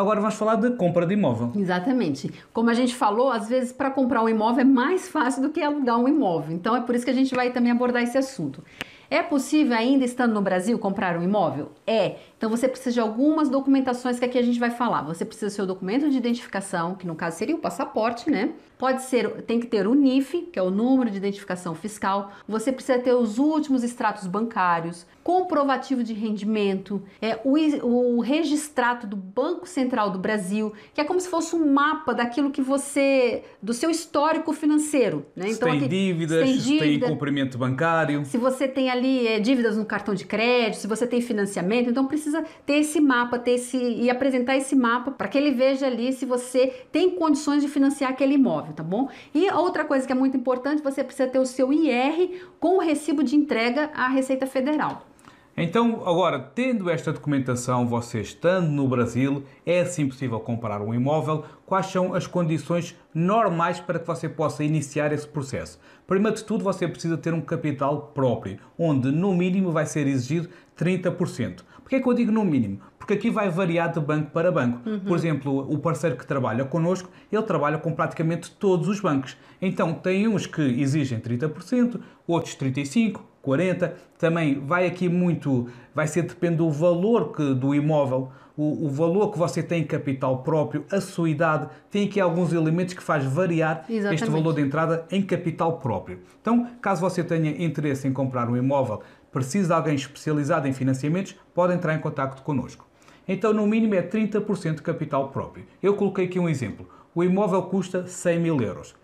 Agora vamos falar de compra de imóvel. Exatamente. Como a gente falou, às vezes para comprar um imóvel é mais fácil do que alugar um imóvel. Então é por isso que a gente vai também abordar esse assunto. É possível ainda estando no Brasil comprar um imóvel? É. Então você precisa de algumas documentações que aqui a gente vai falar. Você precisa do seu documento de identificação, que no caso seria o passaporte, né? Pode ser, tem que ter o NIF, que é o número de identificação fiscal. Você precisa ter os últimos extratos bancários, comprovativo de rendimento, é o, o registrato do Banco Central do Brasil, que é como se fosse um mapa daquilo que você do seu histórico financeiro, né? Então, se tem aqui, dívidas, tem, dívida, tem cumprimento bancário. Se você tem ali é, dívidas no cartão de crédito, se você tem financiamento, então precisa precisa ter esse mapa, ter esse e apresentar esse mapa para que ele veja ali se você tem condições de financiar aquele imóvel, tá bom? E outra coisa que é muito importante, você precisa ter o seu IR com o recibo de entrega à Receita Federal. Então, agora, tendo esta documentação, você estando no Brasil, é sim possível comprar um imóvel. Quais são as condições normais para que você possa iniciar esse processo? Primeiro de tudo, você precisa ter um capital próprio, onde no mínimo vai ser exigido 30%. Porquê é que eu digo no mínimo? Porque aqui vai variar de banco para banco. Uhum. Por exemplo, o parceiro que trabalha connosco, ele trabalha com praticamente todos os bancos. Então, tem uns que exigem 30%, outros 35%, 40%. Também vai aqui muito, vai ser depende do valor que, do imóvel, o, o, valor que você tem em capital próprio, a sua idade, tem aqui alguns elementos que faz variar Exatamente. este valor de entrada em capital próprio. Então, caso você tenha interesse em comprar um imóvel precisa de alguém especializado em financiamentos, pode entrar em contato connosco. Então, no mínimo, é 30% de capital próprio. Eu coloquei aqui um exemplo. O imóvel custa 100 mil euros.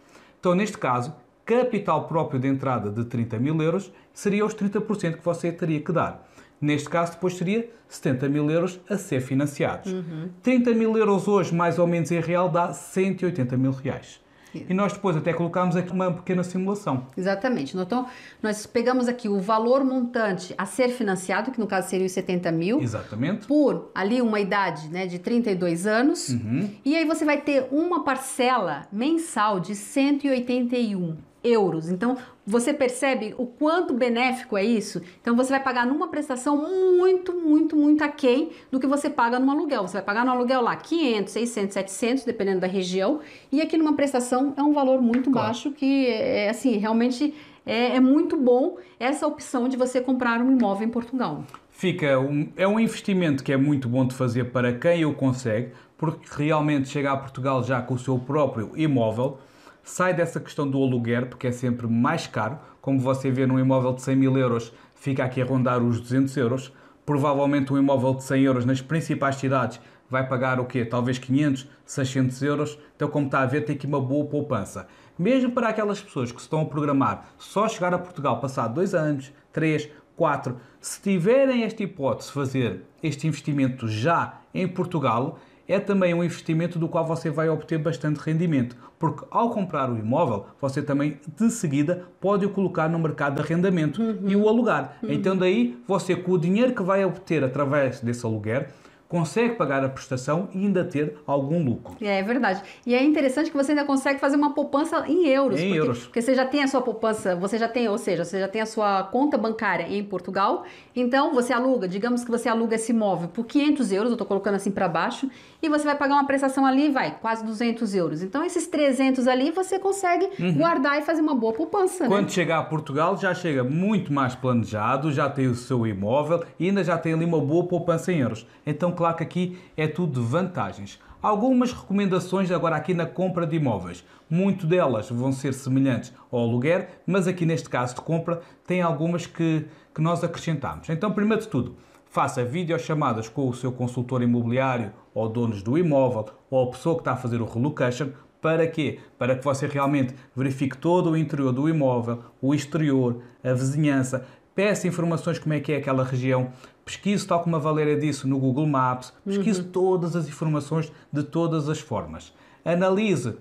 Então, neste caso, capital próprio de entrada de 30 mil euros seria os 30% que você teria que dar. Neste caso, depois seria 70 mil euros a ser financiados. Uhum. 30 mil euros hoje, mais ou menos em real, dá 180 mil reais. E nós depois até colocamos aqui uma pequena simulação. Exatamente. Então, nós pegamos aqui o valor montante a ser financiado, que no caso seria os 70 mil. Exatamente. Por ali uma idade né, de 32 anos. Uhum. E aí você vai ter uma parcela mensal de 181 euros. Então, você percebe o quanto benéfico é isso? Então, você vai pagar numa prestação muito, muito, muito aquém do que você paga num aluguel. Você vai pagar no aluguel lá 500, 600, 700, dependendo da região. E aqui numa prestação é um valor muito claro. baixo que, é, é, assim, realmente é, é muito bom essa opção de você comprar um imóvel em Portugal fica um, é um investimento que é muito bom de fazer para quem o consegue, porque realmente chegar a Portugal já com o seu próprio imóvel, sai dessa questão do aluguer, porque é sempre mais caro. Como você vê, num imóvel de 100 mil euros fica aqui a rondar os 200 euros. Provavelmente um imóvel de 100 euros nas principais cidades vai pagar o quê? Talvez 500, 600 euros. Então, como está a ver, tem aqui uma boa poupança. Mesmo para aquelas pessoas que se estão a programar só chegar a Portugal, passar dois anos, três, quatro, se tiverem esta hipótese de fazer este investimento já em Portugal, é também um investimento do qual você vai obter bastante rendimento, porque ao comprar o imóvel, você também de seguida pode o colocar no mercado de arrendamento uhum. e o alugar. Uhum. Então daí você com o dinheiro que vai obter através desse aluguer, consegue pagar a prestação e ainda ter algum lucro. É, é verdade. E é interessante que você ainda consegue fazer uma poupança em euros. Em porque, euros. Porque você já tem a sua poupança, você já tem, ou seja, você já tem a sua conta bancária em Portugal. Então você aluga, digamos que você aluga esse imóvel por 500 euros, eu estou colocando assim para baixo, e você vai pagar uma prestação ali, vai, quase 200 euros. Então esses 300 ali você consegue uhum. guardar e fazer uma boa poupança. Né? Quando né? chegar a Portugal já chega muito mais planejado, já tem o seu imóvel e ainda já tem ali uma boa poupança em euros. Então, claro, claro que aqui é tudo vantagens. Algumas recomendações agora aqui na compra de imóveis. Muito delas vão ser semelhantes ao aluguer, mas aqui neste caso de compra tem algumas que, que nós acrescentamos. Então, primeiro de tudo, faça videochamadas com o seu consultor imobiliário ou donos do imóvel ou a pessoa que está a fazer o relocation para quê? Para que você realmente verifique todo o interior do imóvel, o exterior, a vizinhança, peça informações como é que é aquela região, pesquise, tal como a Valéria disse, no Google Maps, pesquise uhum. todas as informações de todas as formas. Analise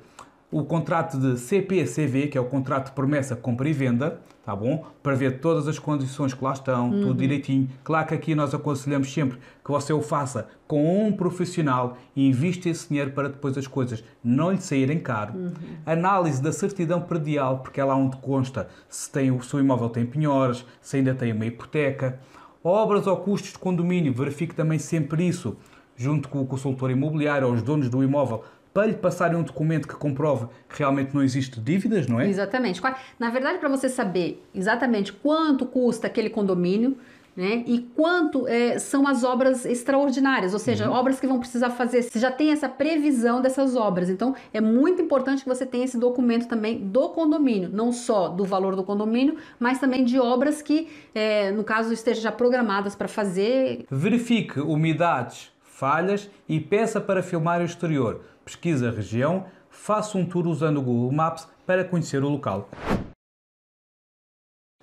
o contrato de CPCV, que é o contrato de promessa, compra e venda, tá bom? Para ver todas as condições que lá estão, uhum. tudo direitinho. Claro que aqui nós aconselhamos sempre que você o faça com um profissional e invista esse dinheiro para depois as coisas não lhe saírem caro. Uhum. Análise da certidão predial, porque é lá onde consta se tem, o seu imóvel tem penhoras, se ainda tem uma hipoteca Obras ou custos de condomínio, verifique também sempre isso, junto com o consultor imobiliário ou os donos do imóvel, para lhe passarem um documento que comprove que realmente não existe dívidas, não é? Exatamente. Na verdade, para você saber exatamente quanto custa aquele condomínio, né? E quanto é, são as obras extraordinárias, ou seja, uhum. obras que vão precisar fazer. Você já tem essa previsão dessas obras. Então, é muito importante que você tenha esse documento também do condomínio, não só do valor do condomínio, mas também de obras que, é, no caso, estejam já programadas para fazer. Verifique umidades, falhas e peça para filmar o exterior. Pesquisa a região, faça um tour usando o Google Maps para conhecer o local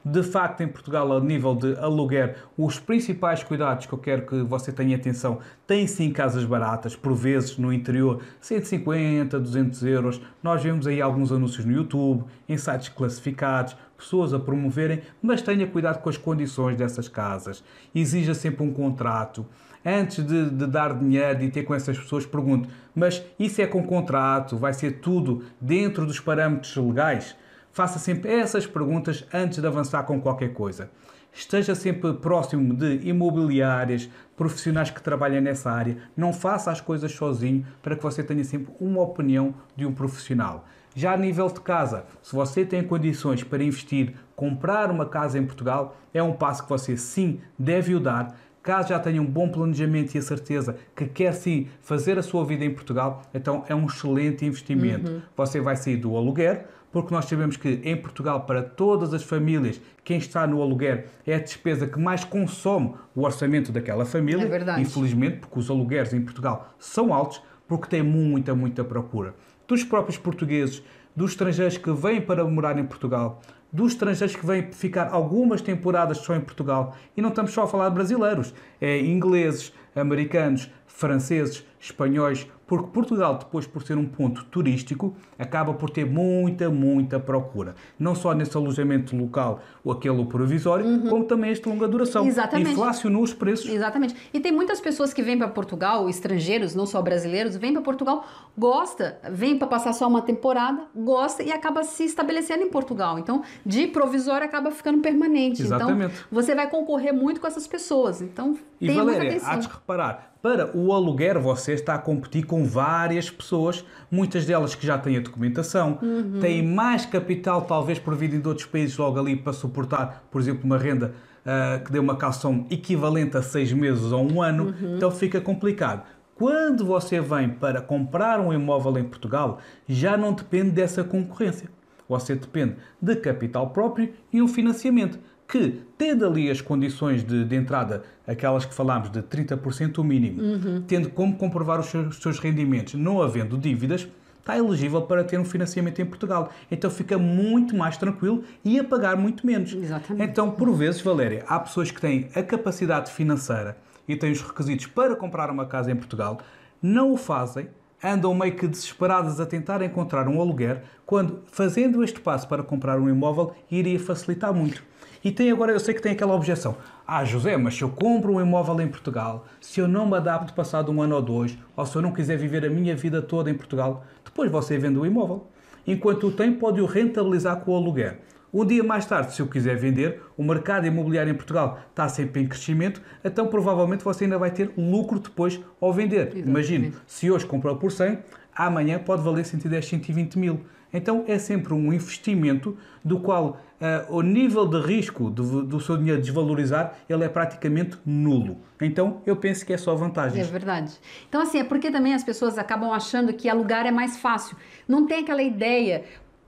de facto, em Portugal, a nível de aluguer, os principais cuidados que eu quero que você tenha atenção, tem sim casas baratas, por vezes no interior, 150, 200 euros. Nós vemos aí alguns anúncios no YouTube, em sites classificados, pessoas a promoverem, mas tenha cuidado com as condições dessas casas. Exija sempre um contrato. Antes de, de dar dinheiro, de ter com essas pessoas, pergunto, mas isso é com contrato? Vai ser tudo dentro dos parâmetros legais? Faça sempre essas perguntas antes de avançar com qualquer coisa. Esteja sempre próximo de imobiliárias, profissionais que trabalham nessa área. Não faça as coisas sozinho para que você tenha sempre uma opinião de um profissional. Já a nível de casa, se você tem condições para investir, comprar uma casa em Portugal, é um passo que você sim deve o dar. Caso já tenha um bom planejamento e a certeza que quer sim fazer a sua vida em Portugal, então é um excelente investimento. Uhum. Você vai sair do aluguer, porque nós sabemos que em Portugal, para todas as famílias, quem está no aluguer é a despesa que mais consome o orçamento daquela família. É verdade. Infelizmente, porque os alugueres em Portugal são altos, porque tem muita, muita procura. Dos próprios portugueses, dos estrangeiros que vêm para morar em Portugal, dos estrangeiros que vêm ficar algumas temporadas só em Portugal. E não estamos só a falar de brasileiros, é ingleses, americanos, franceses, espanhóis, porque Portugal, depois por ser um ponto turístico, acaba por ter muita, muita procura. Não só nesse alojamento local, ou aquele provisório, uhum. como também este longa duração. Exatamente. Inflacionou os preços. Exatamente. E tem muitas pessoas que vêm para Portugal, estrangeiros, não só brasileiros, vêm para Portugal, gosta, vêm para passar só uma temporada, gosta e acaba se estabelecendo em Portugal. Então, de provisório acaba ficando permanente. Então, Exatamente. Então, você vai concorrer muito com essas pessoas. Então, e tem Valéria, muita atenção. há de reparar, para o aluguer, você está a competir com várias pessoas, muitas delas que já têm a documentação, uhum. têm mais capital, talvez por vir de outros países logo ali para suportar, por exemplo, uma renda uh, que dê uma calção equivalente a seis meses ou um ano, uhum. então fica complicado. Quando você vem para comprar um imóvel em Portugal, já não depende dessa concorrência. Você depende de capital próprio e um financiamento que, tendo ali as condições de, de entrada, aquelas que falámos de 30% o mínimo, uhum. tendo como comprovar os seus, os seus rendimentos, não havendo dívidas, está elegível para ter um financiamento em Portugal. Então fica muito mais tranquilo e a pagar muito menos. Exatamente. Então, por vezes, Valéria, há pessoas que têm a capacidade financeira e têm os requisitos para comprar uma casa em Portugal, não o fazem andam meio que desesperadas a tentar encontrar um aluguer, quando fazendo este passo para comprar um imóvel iria facilitar muito. E tem agora, eu sei que tem aquela objeção. Ah, José, mas se eu compro um imóvel em Portugal, se eu não me adapto passado um ano ou dois, ou se eu não quiser viver a minha vida toda em Portugal, depois você vende o imóvel. Enquanto o tem, pode o rentabilizar com o aluguer. Um dia mais tarde, se eu quiser vender, o mercado imobiliário em Portugal está sempre em crescimento, então provavelmente você ainda vai ter lucro depois ao vender. Exatamente. Imagino, se hoje comprou por 100, amanhã pode valer 110, 120 mil. Então é sempre um investimento do qual uh, o nível de risco do, do seu dinheiro desvalorizar ele é praticamente nulo. Então eu penso que é só vantagem. É verdade. Então assim é porque também as pessoas acabam achando que alugar é mais fácil. Não tem aquela ideia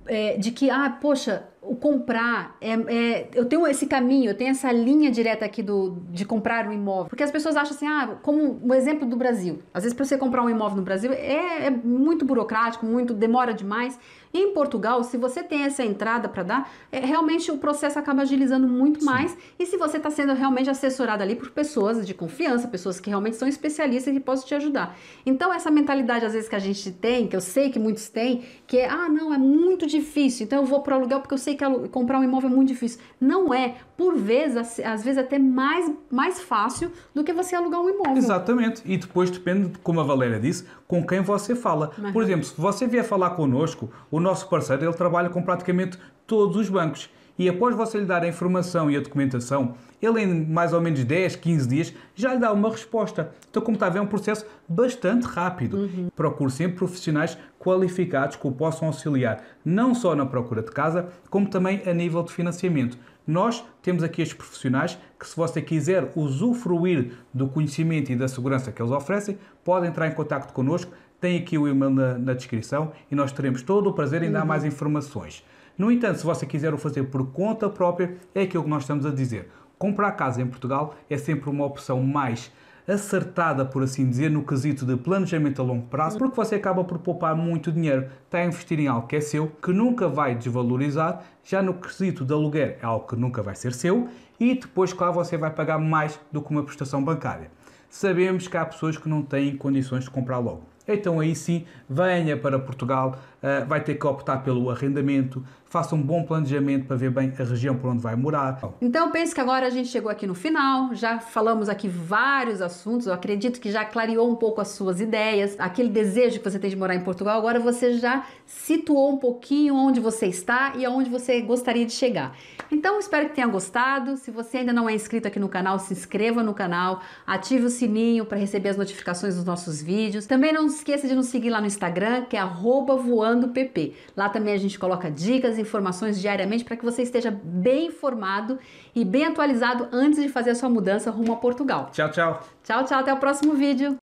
é, de que ah poxa o comprar é, é, eu tenho esse caminho, eu tenho essa linha direta aqui do, de comprar um imóvel, porque as pessoas acham assim, ah, como o um exemplo do Brasil, às vezes para você comprar um imóvel no Brasil é, é muito burocrático, muito demora demais em Portugal, se você tem essa entrada para dar, é, realmente o processo acaba agilizando muito Sim. mais. E se você está sendo realmente assessorado ali por pessoas de confiança, pessoas que realmente são especialistas e que possam te ajudar. Então, essa mentalidade, às vezes, que a gente tem, que eu sei que muitos têm, que é, ah, não, é muito difícil, então eu vou para o aluguel porque eu sei que comprar um imóvel é muito difícil. Não é. Por vezes, às vezes, até mais, mais fácil do que você alugar um imóvel. Exatamente. E depois depende, como a Valéria disse, com quem você fala. Mas... Por exemplo, se você vier falar conosco o nosso parceiro ele trabalha com praticamente todos os bancos e após você lhe dar a informação e a documentação, ele em mais ou menos 10, 15 dias já lhe dá uma resposta. Então, como está a ver, é um processo bastante rápido. Uhum. Procure sempre profissionais qualificados que o possam auxiliar, não só na procura de casa, como também a nível de financiamento. Nós temos aqui estes profissionais que, se você quiser usufruir do conhecimento e da segurança que eles oferecem, pode entrar em contato connosco tem aqui o e-mail na, na descrição e nós teremos todo o prazer em uhum. dar mais informações. No entanto, se você quiser o fazer por conta própria, é aquilo que nós estamos a dizer. Comprar casa em Portugal é sempre uma opção mais acertada, por assim dizer, no quesito de planejamento a longo prazo, porque você acaba por poupar muito dinheiro. Está a investir em algo que é seu, que nunca vai desvalorizar, já no quesito de aluguer é algo que nunca vai ser seu, e depois, claro, você vai pagar mais do que uma prestação bancária. Sabemos que há pessoas que não têm condições de comprar logo então aí sim venha para Portugal, eh, vai ter que optar pelo arrendamento, faça um bom planejamento para ver bem a região por onde vai morar. Então penso que agora a gente chegou aqui no final, já falamos aqui vários assuntos, eu acredito que já clareou um pouco as suas ideias, aquele desejo que você tem de morar em Portugal, agora você já situou um pouquinho onde você está e aonde você gostaria de chegar. Então espero que tenha gostado, se você ainda não é inscrito aqui no canal, se inscreva no canal, ative o sininho para receber as notificações dos nossos vídeos, também não se esqueça de nos seguir lá no Instagram, que é voandopp. Lá também a gente coloca dicas e informações diariamente para que você esteja bem informado e bem atualizado antes de fazer a sua mudança rumo a Portugal. Tchau, tchau. Tchau, tchau. Até o próximo vídeo.